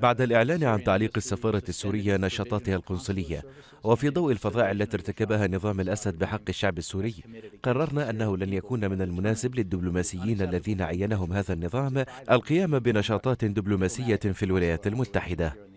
بعد الإعلان عن تعليق السفارة السورية نشاطاتها القنصلية وفي ضوء الفظائع التي ارتكبها نظام الأسد بحق الشعب السوري قررنا أنه لن يكون من المناسب للدبلوماسيين الذين عينهم هذا النظام القيام بنشاطات دبلوماسية في الولايات المتحدة